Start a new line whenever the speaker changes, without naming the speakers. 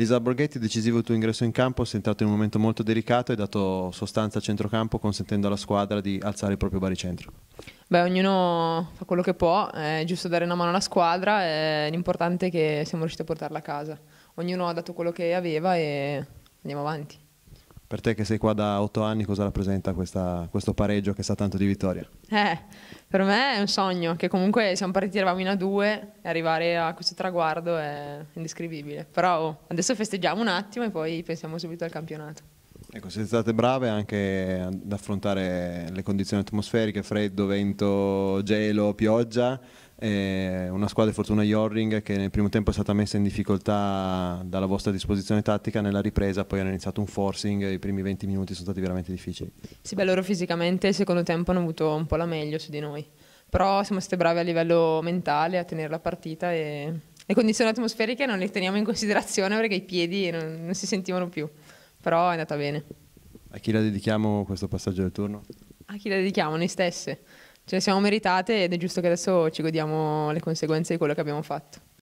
Lisa Borghetti, decisivo il tuo ingresso in campo, sei entrato in un momento molto delicato e hai dato sostanza a centrocampo consentendo alla squadra di alzare il proprio baricentro.
Beh, ognuno fa quello che può, è giusto dare una mano alla squadra, è l'importante è che siamo riusciti a portarla a casa. Ognuno ha dato quello che aveva e andiamo avanti.
Per te che sei qua da otto anni, cosa rappresenta questa, questo pareggio che sa tanto di vittoria?
Eh, per me è un sogno, che comunque siamo partiti, eravamo in a due, e arrivare a questo traguardo è indescrivibile. Però oh, adesso festeggiamo un attimo e poi pensiamo subito al campionato.
Ecco, siete state brave anche ad affrontare le condizioni atmosferiche, freddo, vento, gelo, pioggia, eh, una squadra di Fortuna Yorring che nel primo tempo è stata messa in difficoltà dalla vostra disposizione tattica, nella ripresa poi hanno iniziato un forcing, i primi 20 minuti sono stati veramente difficili.
Sì, beh, loro fisicamente il secondo tempo hanno avuto un po' la meglio su di noi, però siamo state bravi a livello mentale a tenere la partita e le condizioni atmosferiche non le teniamo in considerazione perché i piedi non, non si sentivano più, però è andata bene.
A chi la dedichiamo questo passaggio del turno?
A chi la dedichiamo? Noi stesse. Ce le siamo meritate ed è giusto che adesso ci godiamo le conseguenze di quello che abbiamo fatto.